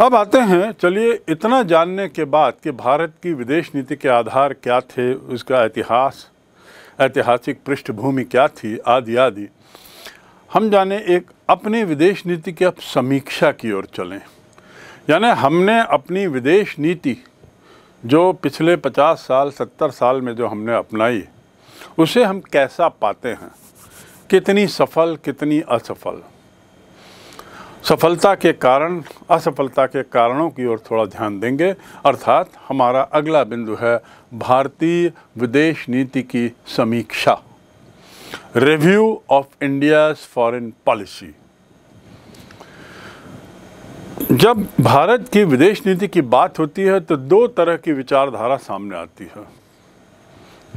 अब आते हैं चलिए इतना जानने के बाद कि भारत की विदेश नीति के आधार क्या थे उसका इतिहास ऐतिहासिक पृष्ठभूमि क्या थी आदि आदि हम जाने एक अपनी विदेश नीति की अब समीक्षा की ओर चलें यानी हमने अपनी विदेश नीति जो पिछले 50 साल 70 साल में जो हमने अपनाई उसे हम कैसा पाते हैं कितनी सफल कितनी असफल सफलता के कारण असफलता के कारणों की ओर थोड़ा ध्यान देंगे अर्थात हमारा अगला बिंदु है भारतीय विदेश नीति की समीक्षा review of India's foreign policy जब भारत की विदेश नीति की बात होती है तो दो तरह की विचारधारा सामने आती है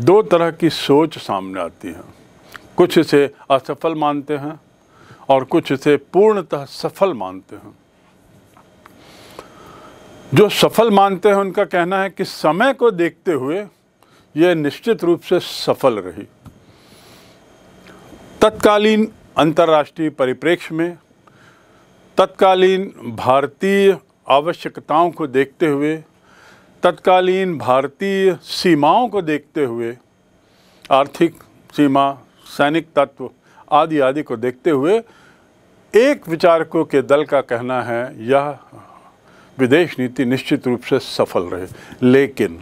दो तरह की सोच सामने आती है कुछ इसे असफल मानते हैं और कुछ इसे पूर्णतः सफल मानते हैं जो सफल मानते हैं उनका कहना है कि समय को देखते हुए यह निश्चित रूप से सफल रही तत्कालीन अंतर्राष्ट्रीय परिप्रेक्ष्य में तत्कालीन भारतीय आवश्यकताओं को देखते हुए तत्कालीन भारतीय सीमाओं को देखते हुए आर्थिक सीमा सैनिक तत्व आदि आदि को देखते हुए एक विचारकों के दल का कहना है यह विदेश नीति निश्चित रूप से सफल रहे लेकिन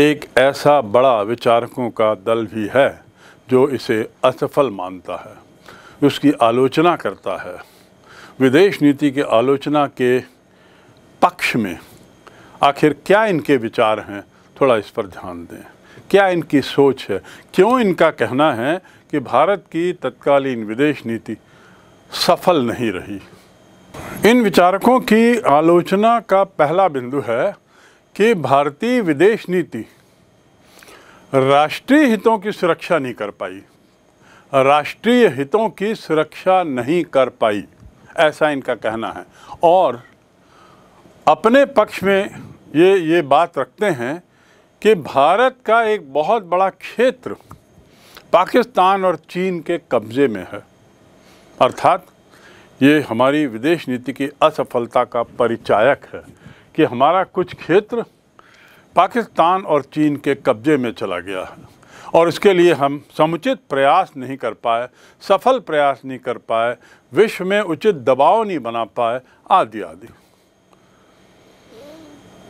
एक ऐसा बड़ा विचारकों का दल भी है जो इसे असफल मानता है उसकी आलोचना करता है विदेश नीति के आलोचना के पक्ष में आखिर क्या इनके विचार हैं थोड़ा इस पर ध्यान दें क्या इनकी सोच है क्यों इनका कहना है कि भारत की तत्कालीन विदेश नीति सफल नहीं रही इन विचारकों की आलोचना का पहला बिंदु है कि भारतीय विदेश नीति राष्ट्रीय हितों की सुरक्षा नहीं कर पाई राष्ट्रीय हितों की सुरक्षा नहीं कर पाई ऐसा इनका कहना है और अपने पक्ष में ये ये बात रखते हैं कि भारत का एक बहुत बड़ा क्षेत्र पाकिस्तान और चीन के कब्ज़े में है अर्थात ये हमारी विदेश नीति की असफलता का परिचायक है कि हमारा कुछ क्षेत्र पाकिस्तान और चीन के कब्ज़े में चला गया है और इसके लिए हम समुचित प्रयास नहीं कर पाए सफल प्रयास नहीं कर पाए विश्व में उचित दबाव नहीं बना पाए आदि आदि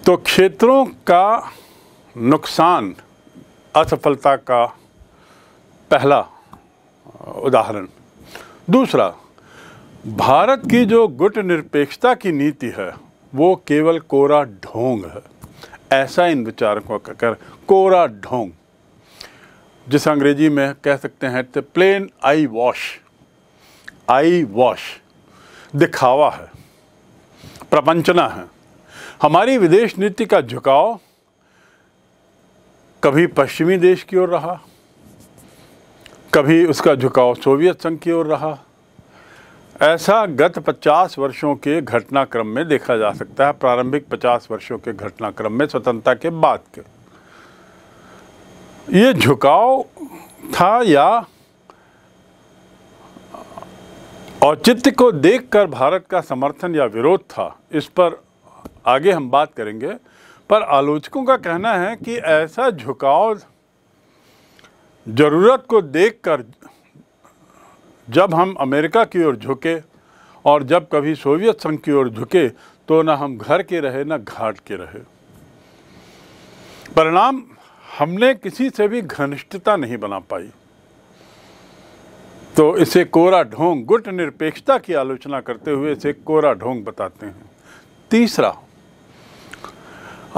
तो क्षेत्रों का नुकसान असफलता का पहला उदाहरण दूसरा भारत की जो गुट निरपेक्षता की नीति है वो केवल कोरा ढोंग है ऐसा इन विचारकों का कर कोरा ढोंग जिसे अंग्रेजी में कह सकते हैं तो plain eye wash eye wash दिखावा है प्रपंचना है हमारी विदेश नीति का झुकाव कभी पश्चिमी देश की ओर रहा कभी उसका झुकाव सोवियत संघ की ओर रहा ऐसा गत 50 वर्षों के घटनाक्रम में देखा जा सकता है प्रारंभिक 50 वर्षों के घटनाक्रम में स्वतंत्रता के बाद के ये झुकाव था या औचित्य को देखकर भारत का समर्थन या विरोध था इस पर आगे हम बात करेंगे पर आलोचकों का कहना है कि ऐसा झुकाव ज़रूरत को देखकर जब हम अमेरिका की ओर झुके और जब कभी सोवियत संघ की ओर झुके तो ना हम घर के रहे ना घाट के रहे परिणाम हमने किसी से भी घनिष्ठता नहीं बना पाई तो इसे कोरा ढोंग गुट निरपेक्षता की आलोचना करते हुए इसे कोरा ढोंग बताते हैं तीसरा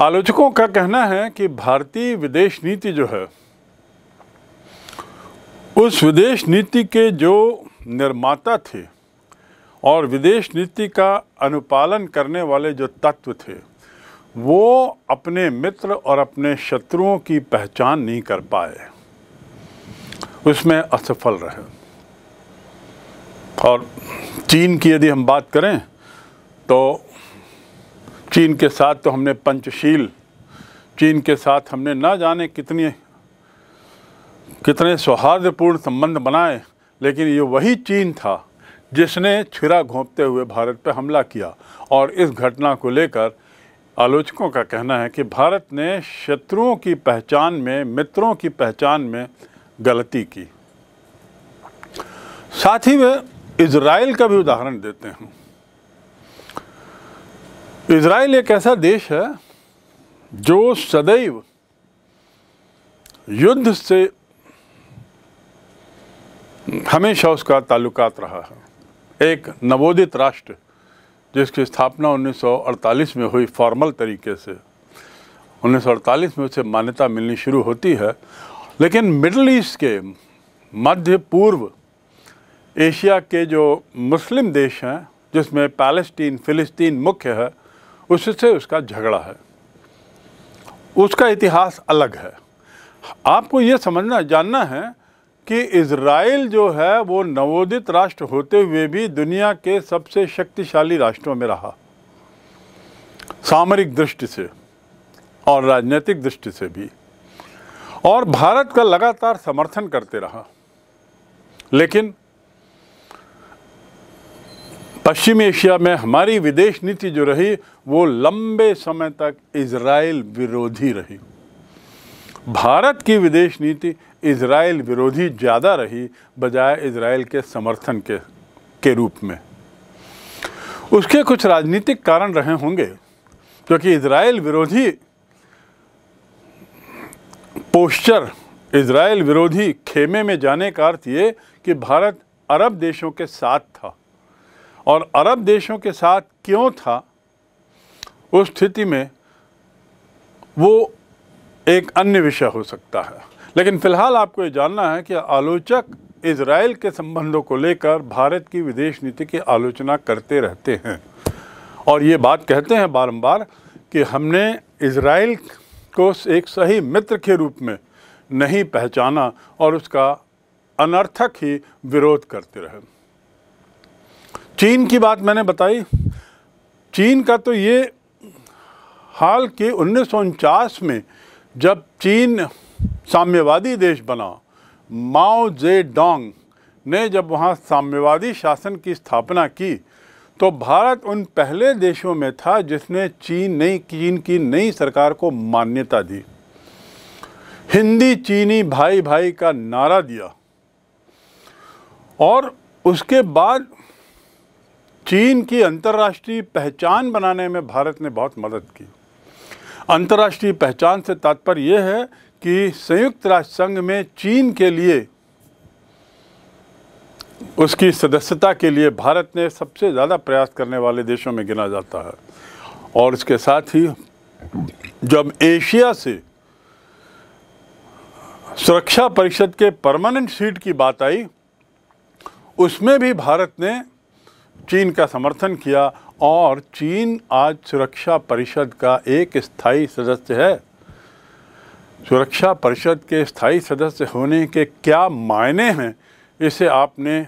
आलोचकों का कहना है कि भारतीय विदेश नीति जो है उस विदेश नीति के जो निर्माता थे और विदेश नीति का अनुपालन करने वाले जो तत्व थे वो अपने मित्र और अपने शत्रुओं की पहचान नहीं कर पाए उसमें असफल रहे और चीन की यदि हम बात करें तो चीन के साथ तो हमने पंचशील चीन के साथ हमने ना जाने कितनी कितने सौहार्दपूर्ण संबंध बनाए लेकिन ये वही चीन था जिसने छिरा घोंपते हुए भारत पर हमला किया और इस घटना को लेकर आलोचकों का कहना है कि भारत ने शत्रुओं की पहचान में मित्रों की पहचान में गलती की साथ ही वे इसराइल का भी उदाहरण देते हैं इसराइल एक ऐसा देश है जो सदैव युद्ध से हमेशा उसका ताल्लुकात रहा है एक नवोदित राष्ट्र जिसकी स्थापना 1948 में हुई फॉर्मल तरीके से 1948 में उसे मान्यता मिलनी शुरू होती है लेकिन मिडल ईस्ट के मध्य पूर्व एशिया के जो मुस्लिम देश हैं जिसमें पैलेस्टीन फ़िलिस्तीन मुख्य है उससे उसका झगड़ा है उसका इतिहास अलग है आपको ये समझना जानना है कि इसराइल जो है वो नवोदित राष्ट्र होते हुए भी दुनिया के सबसे शक्तिशाली राष्ट्रों में रहा सामरिक दृष्टि से और राजनीतिक दृष्टि से भी और भारत का लगातार समर्थन करते रहा लेकिन पश्चिम एशिया में हमारी विदेश नीति जो रही वो लंबे समय तक इसराइल विरोधी रही भारत की विदेश नीति इसराइल विरोधी ज़्यादा रही बजाय इसराइल के समर्थन के के रूप में उसके कुछ राजनीतिक कारण रहे होंगे क्योंकि इसराइल विरोधी पोस्चर इसराइल विरोधी खेमे में जाने का अर्थ ये कि भारत अरब देशों के साथ था और अरब देशों के साथ क्यों था उस स्थिति में वो एक अन्य विषय हो सकता है लेकिन फ़िलहाल आपको ये जानना है कि आलोचक इसराइल के संबंधों को लेकर भारत की विदेश नीति की आलोचना करते रहते हैं और ये बात कहते हैं बारंबार कि हमने इसराइल को एक सही मित्र के रूप में नहीं पहचाना और उसका अनर्थक ही विरोध करते रहे चीन की बात मैंने बताई चीन का तो ये हाल के उन्नीस में जब चीन साम्यवादी देश बना माओ जे डोंग ने जब वहाँ साम्यवादी शासन की स्थापना की तो भारत उन पहले देशों में था जिसने चीन नई चीन की नई सरकार को मान्यता दी हिंदी चीनी भाई भाई का नारा दिया और उसके बाद चीन की अंतर्राष्ट्रीय पहचान बनाने में भारत ने बहुत मदद की अंतर्राष्ट्रीय पहचान से तात्पर्य यह है कि संयुक्त राष्ट्र संघ में चीन के लिए उसकी सदस्यता के लिए भारत ने सबसे ज़्यादा प्रयास करने वाले देशों में गिना जाता है और इसके साथ ही जब एशिया से सुरक्षा परिषद के परमानेंट सीट की बात आई उसमें भी भारत ने चीन का समर्थन किया और चीन आज सुरक्षा परिषद का एक स्थायी सदस्य है सुरक्षा परिषद के स्थायी सदस्य होने के क्या मायने हैं इसे आपने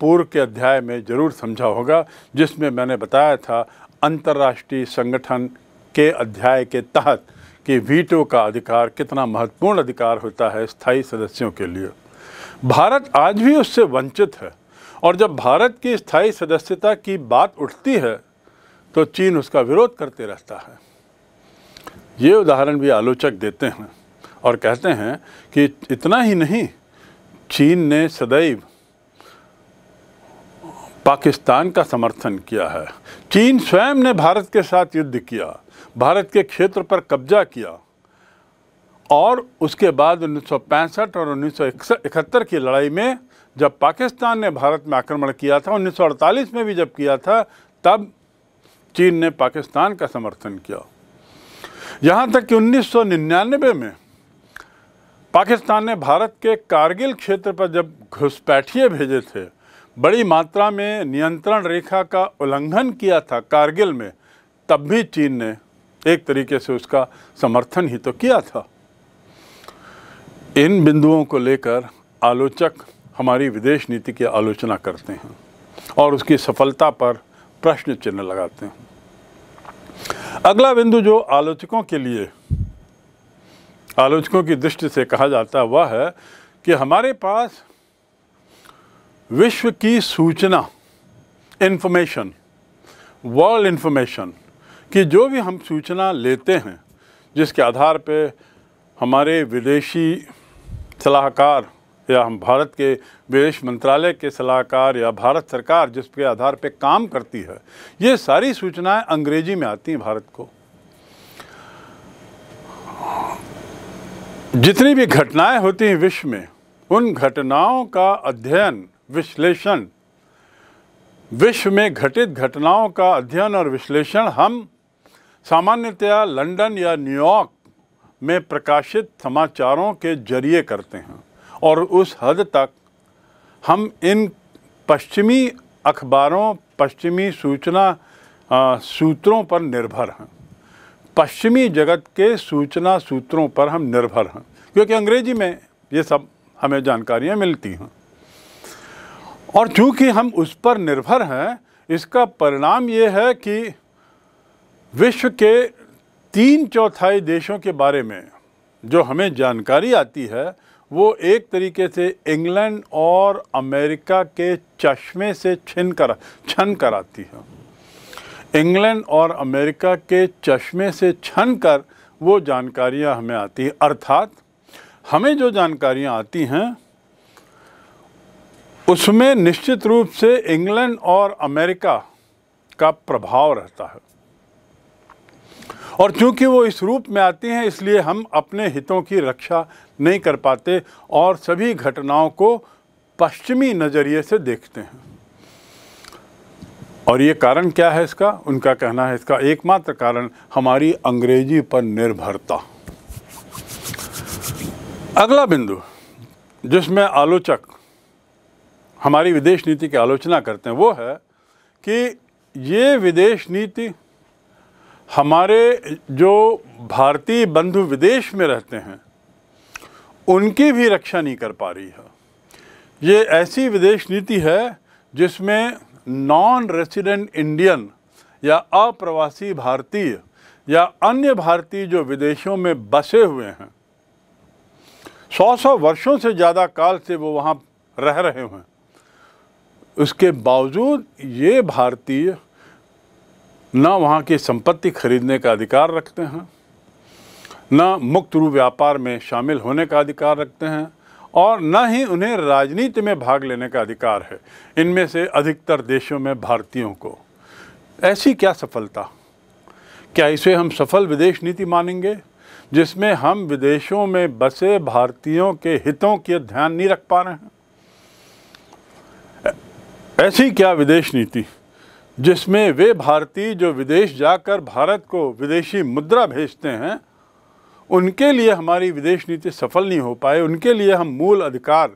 पूर्व के अध्याय में ज़रूर समझा होगा जिसमें मैंने बताया था अंतर्राष्ट्रीय संगठन के अध्याय के तहत कि वीटो का अधिकार कितना महत्वपूर्ण अधिकार होता है स्थायी सदस्यों के लिए भारत आज भी उससे वंचित है और जब भारत की स्थायी सदस्यता की बात उठती है तो चीन उसका विरोध करते रहता है ये उदाहरण भी आलोचक देते हैं और कहते हैं कि इतना ही नहीं चीन ने सदैव पाकिस्तान का समर्थन किया है चीन स्वयं ने भारत के साथ युद्ध किया भारत के क्षेत्र पर कब्जा किया और उसके बाद 1965 और 1971 की लड़ाई में जब पाकिस्तान ने भारत में आक्रमण किया था 1948 में भी जब किया था तब चीन ने पाकिस्तान का समर्थन किया यहाँ तक कि 1999 में पाकिस्तान ने भारत के कारगिल क्षेत्र पर जब घुसपैठिए भेजे थे बड़ी मात्रा में नियंत्रण रेखा का उल्लंघन किया था कारगिल में तब भी चीन ने एक तरीके से उसका समर्थन ही तो किया था इन बिंदुओं को लेकर आलोचक हमारी विदेश नीति की आलोचना करते हैं और उसकी सफलता पर प्रश्न चिन्ह लगाते हैं अगला बिंदु जो आलोचकों के लिए आलोचकों की दृष्टि से कहा जाता वह है कि हमारे पास विश्व की सूचना इन्फॉर्मेशन वर्ल्ड इन्फॉर्मेशन कि जो भी हम सूचना लेते हैं जिसके आधार पे हमारे विदेशी सलाहकार या हम भारत के विदेश मंत्रालय के सलाहकार या भारत सरकार जिसके आधार पे काम करती है ये सारी सूचनाएं अंग्रेजी में आती हैं भारत को जितनी भी घटनाएं होती हैं विश्व में उन घटनाओं का अध्ययन विश्लेषण विश्व में घटित घटनाओं का अध्ययन और विश्लेषण हम सामान्यतया लंदन या न्यूयॉर्क में प्रकाशित समाचारों के जरिए करते हैं और उस हद तक हम इन पश्चिमी अखबारों पश्चिमी सूचना सूत्रों पर निर्भर हैं पश्चिमी जगत के सूचना सूत्रों पर हम निर्भर हैं क्योंकि अंग्रेजी में ये सब हमें जानकारियाँ मिलती हैं और चूँकि हम उस पर निर्भर हैं इसका परिणाम ये है कि विश्व के तीन चौथाई देशों के बारे में जो हमें जानकारी आती है वो एक तरीके से इंग्लैंड और अमेरिका के चश्मे से छिन कर छन कर आती है इंग्लैंड और अमेरिका के चश्मे से छन कर वो जानकारियाँ हमें आती हैं अर्थात हमें जो जानकारियाँ आती हैं उसमें निश्चित रूप से इंग्लैंड और अमेरिका का प्रभाव रहता है और चूंकि वो इस रूप में आती हैं इसलिए हम अपने हितों की रक्षा नहीं कर पाते और सभी घटनाओं को पश्चिमी नज़रिए से देखते हैं और ये कारण क्या है इसका उनका कहना है इसका एकमात्र कारण हमारी अंग्रेजी पर निर्भरता अगला बिंदु जिसमें आलोचक हमारी विदेश नीति की आलोचना करते हैं वो है कि ये विदेश नीति हमारे जो भारतीय बंधु विदेश में रहते हैं उनकी भी रक्षा नहीं कर पा रही है ये ऐसी विदेश नीति है जिसमें नॉन रेसिडेंट इंडियन या अप्रवासी भारतीय या अन्य भारतीय जो विदेशों में बसे हुए हैं सौ सौ वर्षों से ज़्यादा काल से वो वहाँ रह रहे हैं उसके बावजूद ये भारतीय ना वहाँ की संपत्ति खरीदने का अधिकार रखते हैं ना मुक्त रूप व्यापार में शामिल होने का अधिकार रखते हैं और न ही उन्हें राजनीति में भाग लेने का अधिकार है इनमें से अधिकतर देशों में भारतीयों को ऐसी क्या सफलता क्या इसे हम सफल विदेश नीति मानेंगे जिसमें हम विदेशों में बसे भारतीयों के हितों के ध्यान नहीं रख पा रहे हैं ऐसी क्या विदेश नीति जिसमें वे भारतीय जो विदेश जाकर भारत को विदेशी मुद्रा भेजते हैं उनके लिए हमारी विदेश नीति सफल नहीं हो पाए उनके लिए हम मूल अधिकार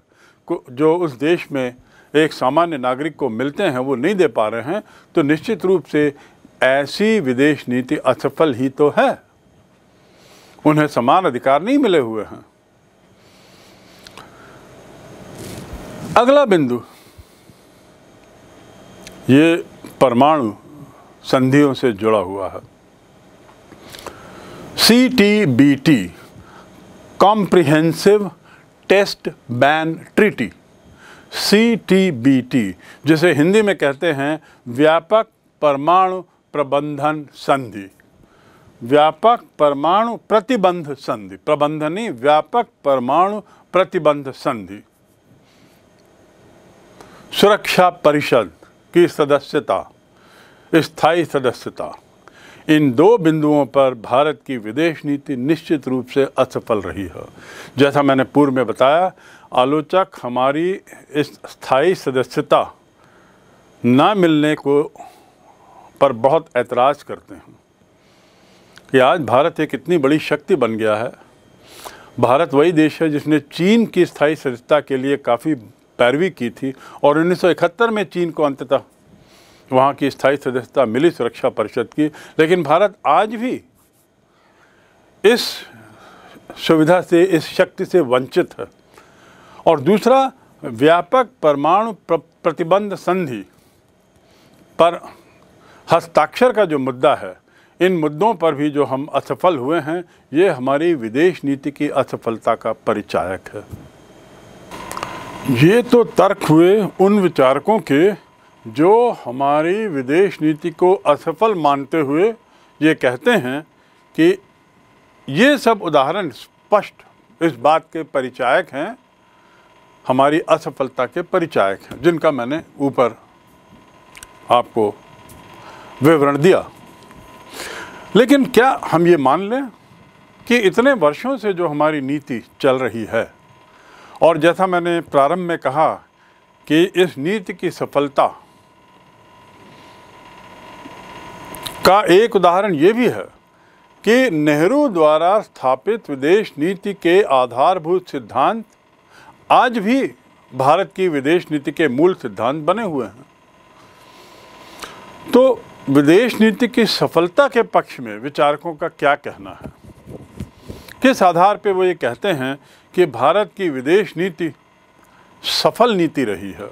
को जो उस देश में एक सामान्य नागरिक को मिलते हैं वो नहीं दे पा रहे हैं तो निश्चित रूप से ऐसी विदेश नीति असफल ही तो है उन्हें समान अधिकार नहीं मिले हुए हैं अगला बिंदु ये परमाणु संधियों से जुड़ा हुआ है C T B T comprehensive test ban treaty C T B T जिसे हिंदी में कहते हैं व्यापक परमाणु प्रबंधन संधि व्यापक परमाणु प्रतिबंध संधि प्रबंधनी व्यापक परमाणु प्रतिबंध संधि सुरक्षा परिषद की सदस्यता स्थायी सदस्यता इन दो बिंदुओं पर भारत की विदेश नीति निश्चित रूप से असफल रही है जैसा मैंने पूर्व में बताया आलोचक हमारी इस स्थायी सदस्यता न मिलने को पर बहुत ऐतराज़ करते हैं कि आज भारत एक इतनी बड़ी शक्ति बन गया है भारत वही देश है जिसने चीन की स्थायी सदस्यता के लिए काफ़ी पैरवी की थी और 1971 में चीन को अंततः वहाँ की स्थायी सदस्यता मिली सुरक्षा परिषद की लेकिन भारत आज भी इस सुविधा से इस शक्ति से वंचित है और दूसरा व्यापक परमाणु प्रतिबंध संधि पर हस्ताक्षर का जो मुद्दा है इन मुद्दों पर भी जो हम असफल हुए हैं ये हमारी विदेश नीति की असफलता का परिचायक है ये तो तर्क हुए उन विचारकों के जो हमारी विदेश नीति को असफल मानते हुए ये कहते हैं कि ये सब उदाहरण स्पष्ट इस बात के परिचायक हैं हमारी असफलता के परिचायक हैं जिनका मैंने ऊपर आपको विवरण दिया लेकिन क्या हम ये मान लें कि इतने वर्षों से जो हमारी नीति चल रही है और जैसा मैंने प्रारंभ में कहा कि इस नीति की सफलता का एक उदाहरण ये भी है कि नेहरू द्वारा स्थापित विदेश नीति के आधारभूत सिद्धांत आज भी भारत की विदेश नीति के मूल सिद्धांत बने हुए हैं तो विदेश नीति की सफलता के पक्ष में विचारकों का क्या कहना है किस आधार पर वो ये कहते हैं कि भारत की विदेश नीति सफल नीति रही है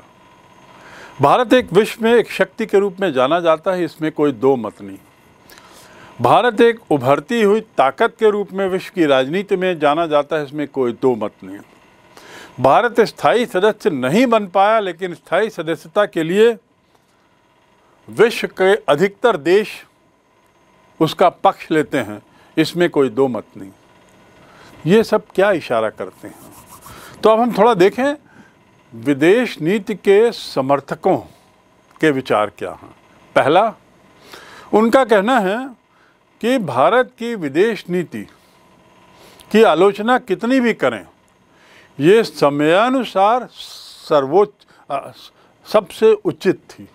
भारत एक विश्व में एक शक्ति के रूप में जाना जाता है इसमें कोई दो मत नहीं भारत एक उभरती हुई ताकत के रूप में विश्व की राजनीति में जाना जाता है इसमें कोई दो मत नहीं भारत स्थायी सदस्य नहीं बन पाया लेकिन स्थायी सदस्यता के लिए विश्व के अधिकतर देश उसका पक्ष लेते हैं इसमें कोई दो मत नहीं ये सब क्या इशारा करते हैं तो अब हम थोड़ा देखें विदेश नीति के समर्थकों के विचार क्या हैं पहला उनका कहना है कि भारत की विदेश नीति की आलोचना कितनी भी करें ये समयानुसार सर्वोच्च सबसे उचित थी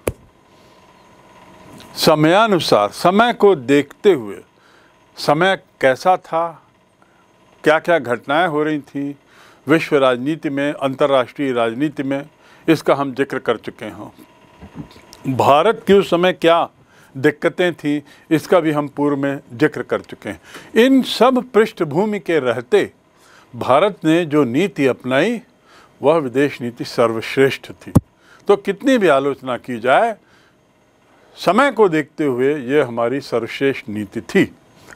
समयानुसार समय को देखते हुए समय कैसा था क्या क्या घटनाएं हो रही थी विश्व राजनीति में अंतर्राष्ट्रीय राजनीति में इसका हम जिक्र कर चुके हैं भारत की उस समय क्या दिक्कतें थीं इसका भी हम पूर्व में जिक्र कर चुके हैं इन सब पृष्ठभूमि के रहते भारत ने जो नीति अपनाई वह विदेश नीति सर्वश्रेष्ठ थी तो कितनी भी आलोचना की जाए समय को देखते हुए ये हमारी सर्वश्रेष्ठ नीति थी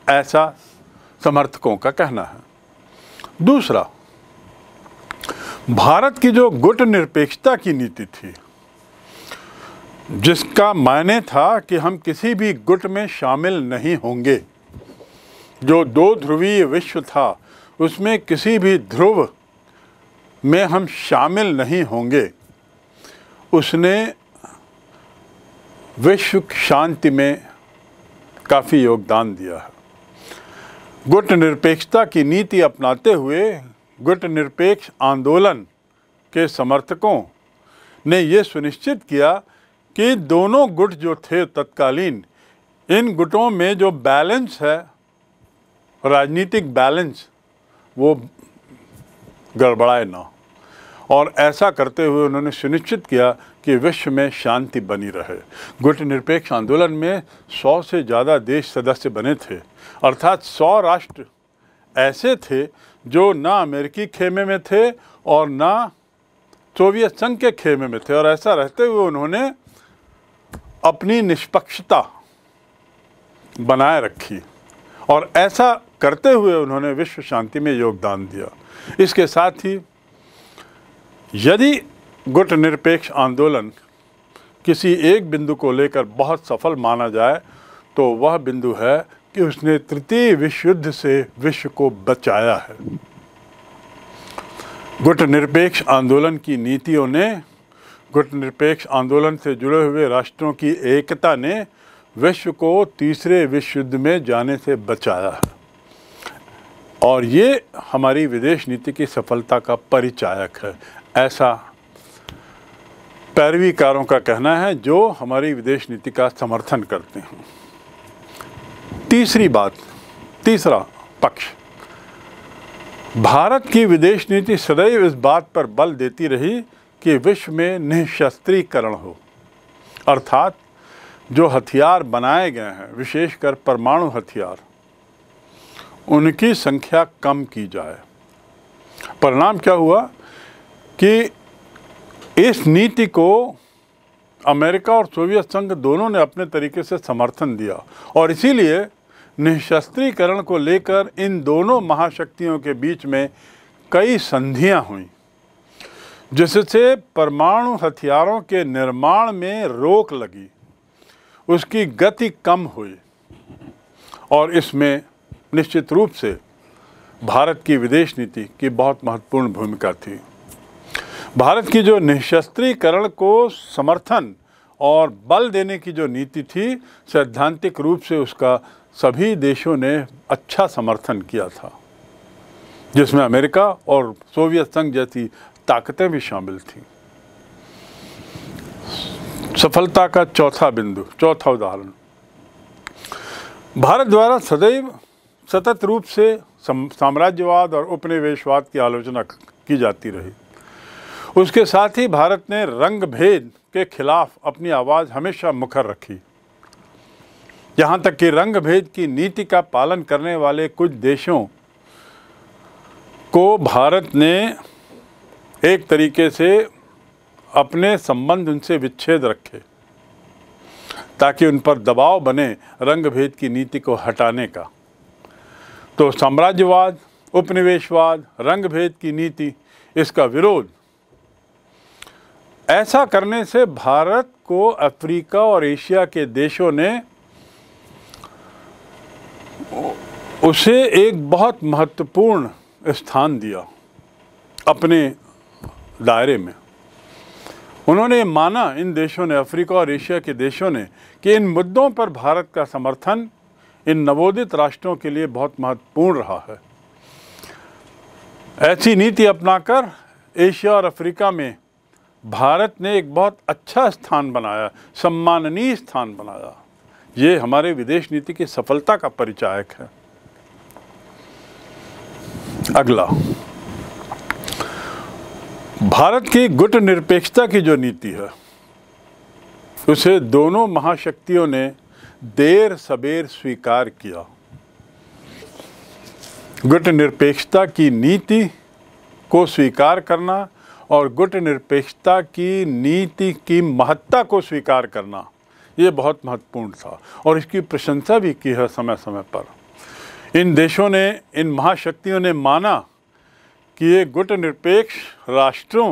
ऐसा समर्थकों का कहना है दूसरा भारत की जो गुट निरपेक्षता की नीति थी जिसका मायने था कि हम किसी भी गुट में शामिल नहीं होंगे जो दो ध्रुवीय विश्व था उसमें किसी भी ध्रुव में हम शामिल नहीं होंगे उसने विश्व शांति में काफ़ी योगदान दिया है गुट निरपेक्षता की नीति अपनाते हुए गुट निरपेक्ष आंदोलन के समर्थकों ने ये सुनिश्चित किया कि दोनों गुट जो थे तत्कालीन इन गुटों में जो बैलेंस है राजनीतिक बैलेंस वो गड़बड़ाए ना और ऐसा करते हुए उन्होंने सुनिश्चित किया कि विश्व में शांति बनी रहे गुट निरपेक्ष आंदोलन में सौ से ज़्यादा देश सदस्य बने थे अर्थात सौ राष्ट्र ऐसे थे जो ना अमेरिकी खेमे में थे और ना सोवियत संघ के खेमे में थे और ऐसा रहते हुए उन्होंने अपनी निष्पक्षता बनाए रखी और ऐसा करते हुए उन्होंने विश्व शांति में योगदान दिया इसके साथ ही यदि गुट निरपेक्ष आंदोलन किसी एक बिंदु को लेकर बहुत सफल माना जाए तो वह बिंदु है कि उसने तृतीय विश्व युद्ध से विश्व को बचाया है गुट निरपेक्ष आंदोलन की नीतियों ने गुट निरपेक्ष आंदोलन से जुड़े हुए राष्ट्रों की एकता ने विश्व को तीसरे विश्व युद्ध में जाने से बचाया है और ये हमारी विदेश नीति की सफलता का परिचायक है ऐसा पैरवीकारों का कहना है जो हमारी विदेश नीति का समर्थन करते हैं तीसरी बात तीसरा पक्ष भारत की विदेश नीति सदैव इस बात पर बल देती रही कि विश्व में निःशस्त्रीकरण हो अर्थात जो हथियार बनाए गए हैं विशेषकर परमाणु हथियार उनकी संख्या कम की जाए परिणाम क्या हुआ कि इस नीति को अमेरिका और सोवियत संघ दोनों ने अपने तरीके से समर्थन दिया और इसीलिए निशस्त्रीकरण को लेकर इन दोनों महाशक्तियों के बीच में कई संधियां हुई जिससे परमाणु हथियारों के निर्माण में रोक लगी उसकी गति कम हुई और इसमें निश्चित रूप से भारत की विदेश नीति की बहुत महत्वपूर्ण भूमिका थी भारत की जो निशस्त्रीकरण को समर्थन और बल देने की जो नीति थी सैद्धांतिक रूप से उसका सभी देशों ने अच्छा समर्थन किया था जिसमें अमेरिका और सोवियत संघ जैसी ताकतें भी शामिल थीं सफलता का चौथा बिंदु चौथा उदाहरण भारत द्वारा सदैव सतत रूप से साम्राज्यवाद और उपनिवेशवाद की आलोचना की जाती रही उसके साथ ही भारत ने रंग भेद के खिलाफ अपनी आवाज़ हमेशा मुखर रखी यहाँ तक कि रंग भेद की नीति का पालन करने वाले कुछ देशों को भारत ने एक तरीके से अपने संबंध उनसे विच्छेद रखे ताकि उन पर दबाव बने रंग भेद की नीति को हटाने का तो साम्राज्यवाद उपनिवेशवाद रंग भेद की नीति इसका विरोध ऐसा करने से भारत को अफ्रीका और एशिया के देशों ने उसे एक बहुत महत्वपूर्ण स्थान दिया अपने दायरे में उन्होंने माना इन देशों ने अफ्रीका और एशिया के देशों ने कि इन मुद्दों पर भारत का समर्थन इन नवोदित राष्ट्रों के लिए बहुत महत्वपूर्ण रहा है ऐसी नीति अपनाकर एशिया और अफ्रीका में भारत ने एक बहुत अच्छा स्थान बनाया सम्माननीय स्थान बनाया ये हमारे विदेश नीति की सफलता का परिचायक है अगला भारत की गुट निरपेक्षता की जो नीति है उसे दोनों महाशक्तियों ने देर सबेर स्वीकार किया गुट निरपेक्षता की नीति को स्वीकार करना और गुट निरपेक्षता की नीति की महत्ता को स्वीकार करना ये बहुत महत्वपूर्ण था और इसकी प्रशंसा भी की है समय समय पर इन देशों ने इन महाशक्तियों ने माना कि ये गुट निरपेक्ष राष्ट्रों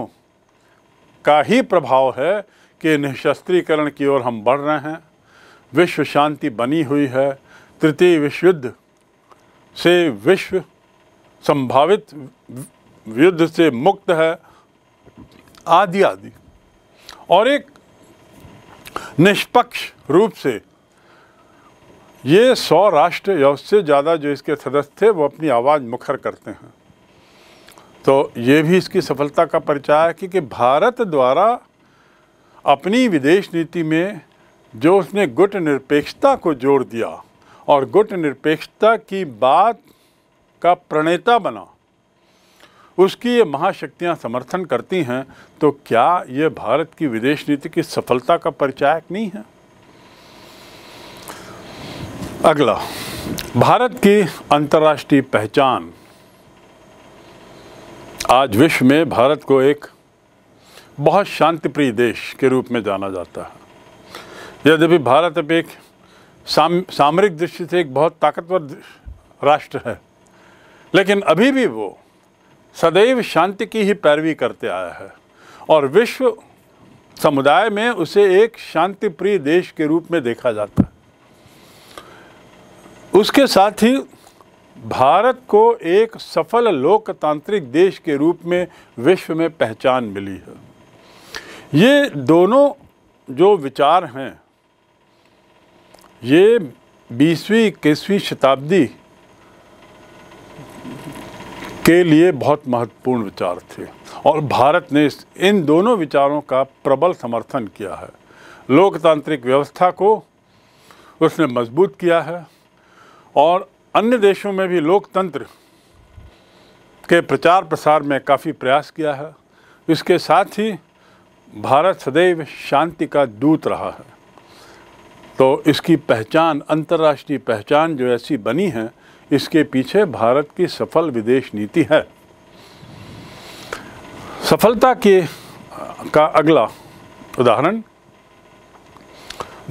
का ही प्रभाव है कि निःशस्त्रीकरण की ओर हम बढ़ रहे हैं विश्व शांति बनी हुई है तृतीय विश्व युद्ध से विश्व संभावित युद्ध से मुक्त है आदि आदि और एक निष्पक्ष रूप से ये सौ राष्ट्र या उससे ज़्यादा जो इसके सदस्य थे वो अपनी आवाज़ मुखर करते हैं तो ये भी इसकी सफलता का परिचय है कि, भारत द्वारा अपनी विदेश नीति में जो उसने गुट निरपेक्षता को जोड़ दिया और गुट निरपेक्षता की बात का प्रणेता बना उसकी ये महाशक्तियाँ समर्थन करती हैं तो क्या ये भारत की विदेश नीति की सफलता का परिचायक नहीं है अगला भारत की अंतर्राष्ट्रीय पहचान आज विश्व में भारत को एक बहुत शांतिप्रिय देश के रूप में जाना जाता है यद्यपि भारत अब एक साम सामरिक दृष्टि से एक बहुत ताकतवर राष्ट्र है लेकिन अभी भी वो सदैव शांति की ही पैरवी करते आया है और विश्व समुदाय में उसे एक शांतिप्रिय देश के रूप में देखा जाता है उसके साथ ही भारत को एक सफल लोकतांत्रिक देश के रूप में विश्व में पहचान मिली है ये दोनों जो विचार हैं ये बीसवीं इक्कीसवीं शताब्दी के लिए बहुत महत्वपूर्ण विचार थे और भारत ने इन दोनों विचारों का प्रबल समर्थन किया है लोकतांत्रिक व्यवस्था को उसने मजबूत किया है और अन्य देशों में भी लोकतंत्र के प्रचार प्रसार में काफ़ी प्रयास किया है इसके साथ ही भारत सदैव शांति का दूत रहा है तो इसकी पहचान अंतर्राष्ट्रीय पहचान जो ऐसी बनी है इसके पीछे भारत की सफल विदेश नीति है सफलता के का अगला उदाहरण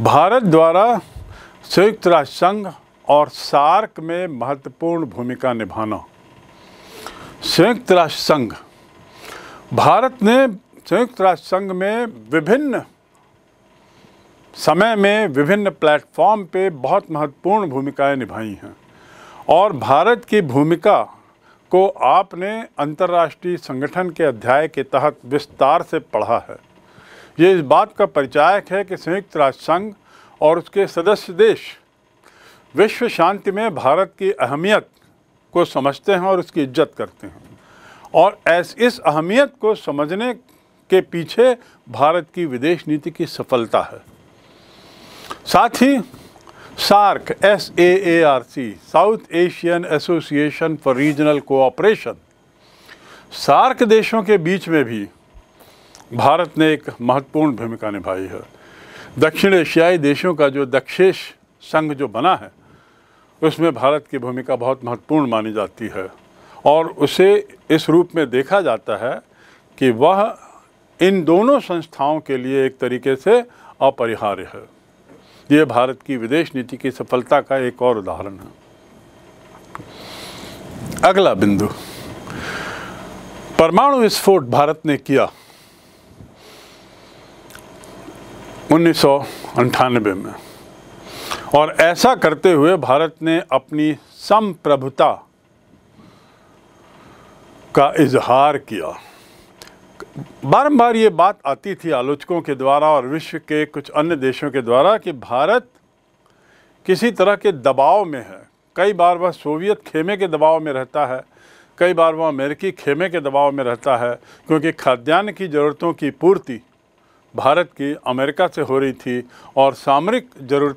भारत द्वारा संयुक्त राष्ट्र संघ और सार्क में महत्वपूर्ण भूमिका निभाना संयुक्त राष्ट्र संघ भारत ने संयुक्त राष्ट्र संघ में विभिन्न समय में विभिन्न प्लेटफॉर्म पे बहुत महत्वपूर्ण भूमिकाएं निभाई हैं और भारत की भूमिका को आपने अंतर्राष्ट्रीय संगठन के अध्याय के तहत विस्तार से पढ़ा है ये इस बात का परिचायक है कि संयुक्त राष्ट्र संघ और उसके सदस्य देश विश्व शांति में भारत की अहमियत को समझते हैं और उसकी इज्जत करते हैं और ऐस इस अहमियत को समझने के पीछे भारत की विदेश नीति की सफलता है साथ ही SAARC S A A R C South Asian Association for Regional Cooperation SAARC देशों के बीच में भी भारत ने एक महत्वपूर्ण भूमिका निभाई है दक्षिण एशियाई देशों का जो दक्षेश संघ जो बना है उसमें भारत की भूमिका बहुत महत्वपूर्ण मानी जाती है और उसे इस रूप में देखा जाता है कि वह इन दोनों संस्थाओं के लिए एक तरीके से अपरिहार्य है ये भारत की विदेश नीति की सफलता का एक और उदाहरण है अगला बिंदु परमाणु विस्फोट भारत ने किया उन्नीस में और ऐसा करते हुए भारत ने अपनी संप्रभुता का इजहार किया बारंबार ये बात आती थी आलोचकों के द्वारा और विश्व के कुछ अन्य देशों के द्वारा कि भारत किसी तरह के दबाव में है कई बार वह सोवियत खेमे के दबाव में रहता है कई बार वह अमेरिकी खेमे के दबाव में रहता है क्योंकि खाद्यान्न की ज़रूरतों की पूर्ति भारत की अमेरिका से हो रही थी और सामरिक जरूरत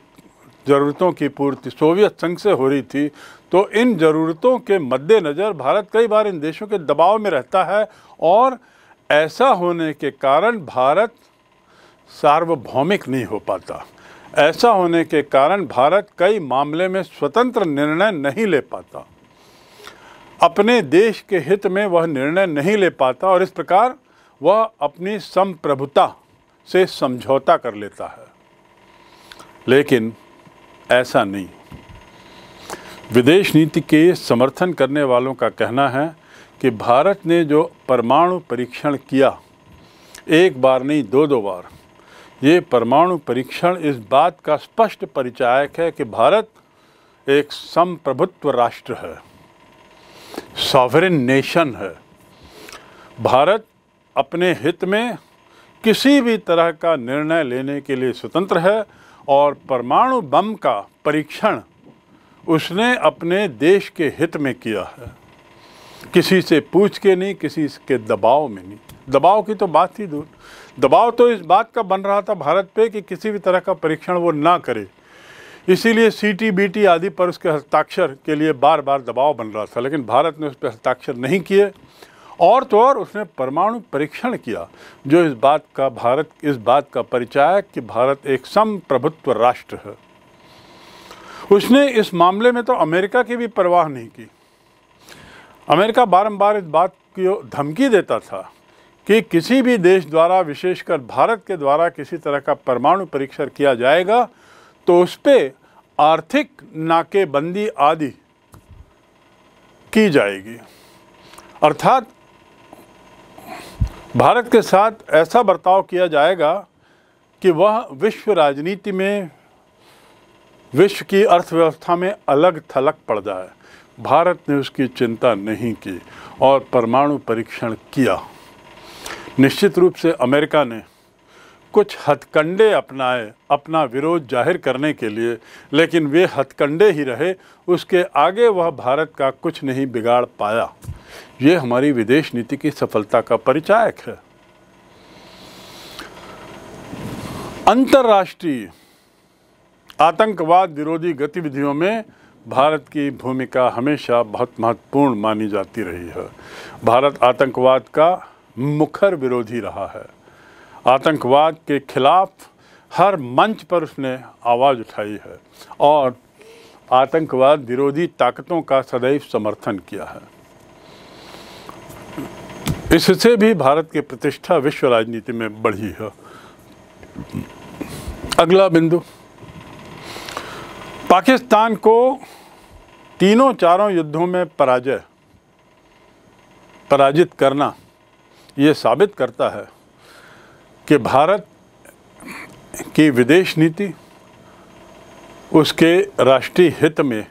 ज़रूरतों की पूर्ति सोवियत संघ से हो रही थी तो इन ज़रूरतों के मद्देनज़र भारत कई बार इन देशों के दबाव में रहता है और ऐसा होने के कारण भारत सार्वभौमिक नहीं हो पाता ऐसा होने के कारण भारत कई मामले में स्वतंत्र निर्णय नहीं ले पाता अपने देश के हित में वह निर्णय नहीं ले पाता और इस प्रकार वह अपनी संप्रभुता से समझौता कर लेता है लेकिन ऐसा नहीं विदेश नीति के समर्थन करने वालों का कहना है कि भारत ने जो परमाणु परीक्षण किया एक बार नहीं दो दो बार ये परमाणु परीक्षण इस बात का स्पष्ट परिचायक है कि भारत एक संप्रभुत्व राष्ट्र है सॉवरिन नेशन है भारत अपने हित में किसी भी तरह का निर्णय लेने के लिए स्वतंत्र है और परमाणु बम का परीक्षण उसने अपने देश के हित में किया है किसी से पूछ के नहीं किसी के दबाव में नहीं दबाव की तो बात ही दूर दबाव तो इस बात का बन रहा था भारत पे कि किसी भी तरह का परीक्षण वो ना करे इसीलिए सीटी बीटी आदि पर उसके हस्ताक्षर के लिए बार बार दबाव बन रहा था लेकिन भारत ने उस पर हस्ताक्षर नहीं किए और तो और उसने परमाणु परीक्षण किया जो इस बात का भारत इस बात का परिचय है कि भारत एक संप्रभुत्व राष्ट्र है उसने इस मामले में तो अमेरिका की भी परवाह नहीं की अमेरिका बारंबार इस बात की धमकी देता था कि किसी भी देश द्वारा विशेषकर भारत के द्वारा किसी तरह का परमाणु परीक्षण किया जाएगा तो उस पर आर्थिक नाकेबंदी आदि की जाएगी अर्थात भारत के साथ ऐसा बर्ताव किया जाएगा कि वह विश्व राजनीति में विश्व की अर्थव्यवस्था में अलग थलग पड़ जाए भारत ने उसकी चिंता नहीं की और परमाणु परीक्षण किया निश्चित रूप से अमेरिका ने कुछ हथकंडे अपनाए अपना विरोध जाहिर करने के लिए लेकिन वे हथकंडे ही रहे उसके आगे वह भारत का कुछ नहीं बिगाड़ पाया ये हमारी विदेश नीति की सफलता का परिचायक है अंतर्राष्ट्रीय आतंकवाद विरोधी गतिविधियों में भारत की भूमिका हमेशा बहुत महत्वपूर्ण मानी जाती रही है भारत आतंकवाद का मुखर विरोधी रहा है आतंकवाद के खिलाफ हर मंच पर उसने आवाज़ उठाई है और आतंकवाद विरोधी ताकतों का सदैव समर्थन किया है इससे भी भारत की प्रतिष्ठा विश्व राजनीति में बढ़ी है अगला बिंदु पाकिस्तान को तीनों चारों युद्धों में पराजय पराजित करना ये साबित करता है कि भारत की विदेश नीति उसके राष्ट्रीय हित में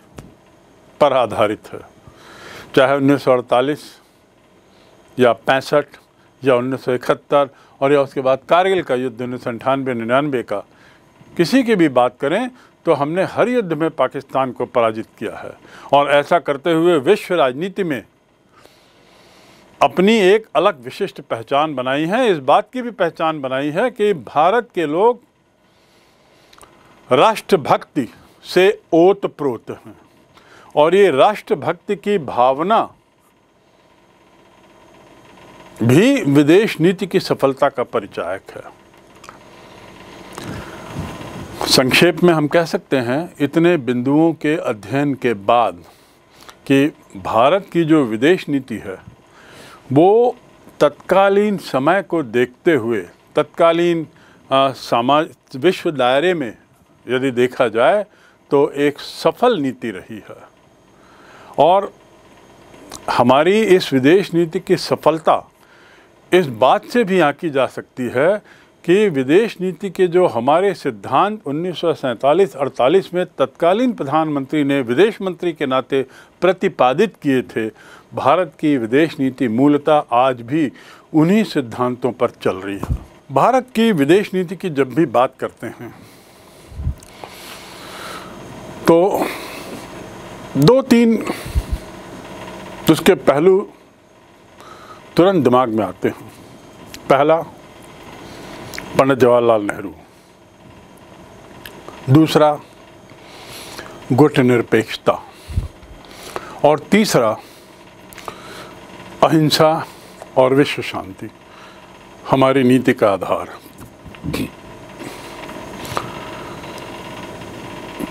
पर आधारित है चाहे उन्नीस या पैंसठ या उन्नीस और या उसके बाद कारगिल का युद्ध उन्नीस सौ अंठानवे निन्यानवे का किसी की भी बात करें तो हमने हर युद्ध में पाकिस्तान को पराजित किया है और ऐसा करते हुए विश्व राजनीति में अपनी एक अलग विशिष्ट पहचान बनाई है इस बात की भी पहचान बनाई है कि भारत के लोग राष्ट्रभक्ति से ओत प्रोत हैं और ये राष्ट्रभक्ति की भावना भी विदेश नीति की सफलता का परिचायक है संक्षेप में हम कह सकते हैं इतने बिंदुओं के अध्ययन के बाद कि भारत की जो विदेश नीति है वो तत्कालीन समय को देखते हुए तत्कालीन समाज विश्व दायरे में यदि देखा जाए तो एक सफल नीति रही है और हमारी इस विदेश नीति की सफलता इस बात से भी आंकी जा सकती है कि विदेश नीति के जो हमारे सिद्धांत उन्नीस सौ अड़तालीस में तत्कालीन प्रधानमंत्री ने विदेश मंत्री के नाते प्रतिपादित किए थे भारत की विदेश नीति मूलतः आज भी उन्हीं सिद्धांतों पर चल रही है भारत की विदेश नीति की जब भी बात करते हैं तो दो तीन उसके पहलू तुरंत दिमाग में आते हैं पहला पंडित जवाहरलाल नेहरू दूसरा गुट निरपेक्षता और तीसरा अहिंसा और विश्व शांति हमारी नीति का आधार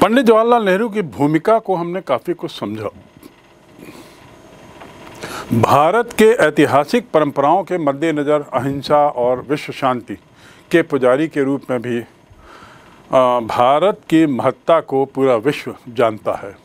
पंडित जवाहरलाल नेहरू की भूमिका को हमने काफ़ी कुछ समझा भारत के ऐतिहासिक परंपराओं के मद्देनज़र अहिंसा और विश्व शांति के पुजारी के रूप में भी भारत की महत्ता को पूरा विश्व जानता है